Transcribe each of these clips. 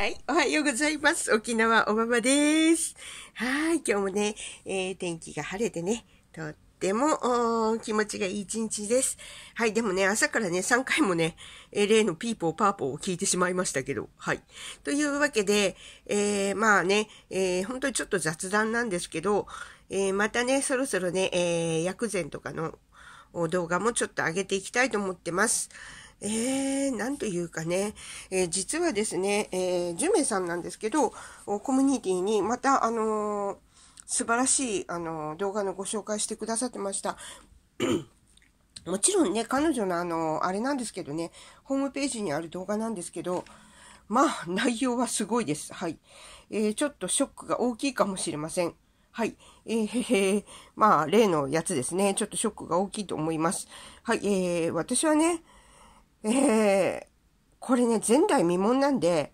はい。おはようございます。沖縄おばばです。はい。今日もね、えー、天気が晴れてね、とっても気持ちがいい一日です。はい。でもね、朝からね、3回もね、え例のピーポーパーポーを聞いてしまいましたけど、はい。というわけで、えー、まあね、えー、本当にちょっと雑談なんですけど、えまたね、そろそろね、え薬膳とかの動画もちょっと上げていきたいと思ってます。えー、なんというかね、えー、実はですね、えー、ジュメさんなんですけど、コミュニティにまた、あのー、素晴らしい、あのー、動画のご紹介してくださってました。もちろんね、彼女のあのー、あれなんですけどね、ホームページにある動画なんですけど、まあ、内容はすごいです。はい。えー、ちょっとショックが大きいかもしれません。はい。えー、へへまあ、例のやつですね。ちょっとショックが大きいと思います。はい。えー、私はね、えー、これね、前代未聞なんで、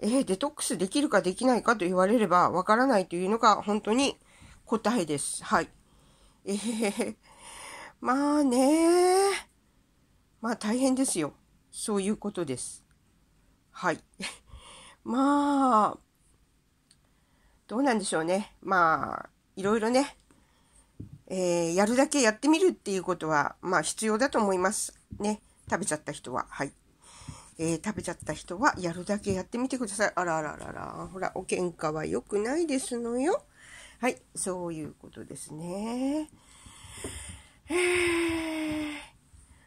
えー、デトックスできるかできないかと言われればわからないというのが本当に答えです。はい。えー、まあねまあ大変ですよ。そういうことです。はい。まあ、どうなんでしょうね。まあ、いろいろね、えー、やるだけやってみるっていうことは、まあ必要だと思います。ね。食べちゃった人は。はい。えー、食べちゃった人はやるだけやってみてください。あらあらあらら。ほら、お喧嘩は良くないですのよ。はい、そういうことですね。え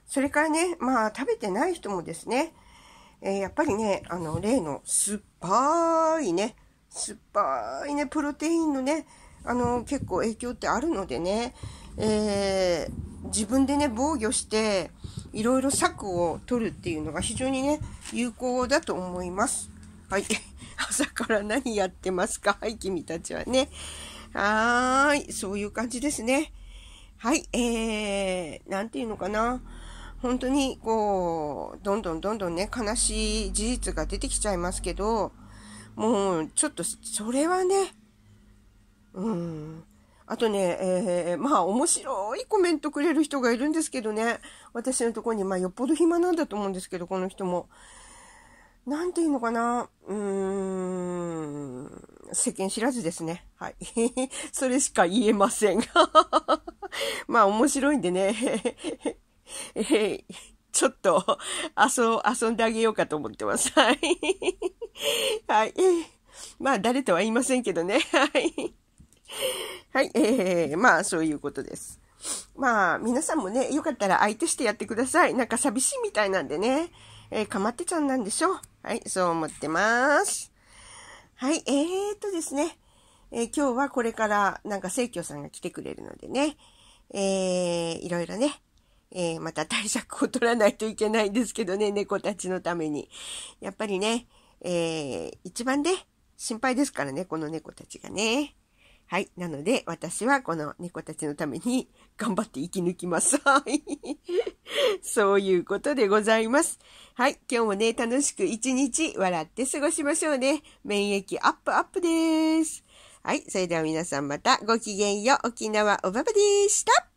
それからね、まあ、食べてない人もですね、えー、やっぱりね、あの、例の酸っぱいね、酸っぱいね、プロテインのね、あの結構影響ってあるのでね、えー、自分でね防御していろいろ策を取るっていうのが非常にね有効だと思います。はい。朝から何やってますかはい、君たちはね。はーい。そういう感じですね。はい。えー、なんていうのかな。本当に、こう、どんどんどんどんね、悲しい事実が出てきちゃいますけど、もう、ちょっと、それはね、うん。あとね、えー、まあ面白いコメントくれる人がいるんですけどね。私のところに、まあよっぽど暇なんだと思うんですけど、この人も。なんていうのかな。うーん。世間知らずですね。はい。それしか言えません。まあ面白いんでね。えー、ちょっと遊、遊んであげようかと思ってます。はい。はい。まあ誰とは言いませんけどね。はい。はい、えー、まあ、そういうことです。まあ、皆さんもね、よかったら相手してやってください。なんか寂しいみたいなんでね、えー、かまってちゃんなんでしょう。はい、そう思ってます。はい、えーとですね、えー、今日はこれからなんか生協さんが来てくれるのでね、えー、いろいろね、えー、また対策を取らないといけないんですけどね、猫たちのために。やっぱりね、えー、一番ね、心配ですからね、この猫たちがね。はい。なので、私はこの猫たちのために 頑張って生き抜きます。はい。そういうことでございます。はい。今日もね、楽しく一日笑って過ごしましょうね。免疫アップアップです。はい。それでは皆さんまたごきげんよう。沖縄おばばでした。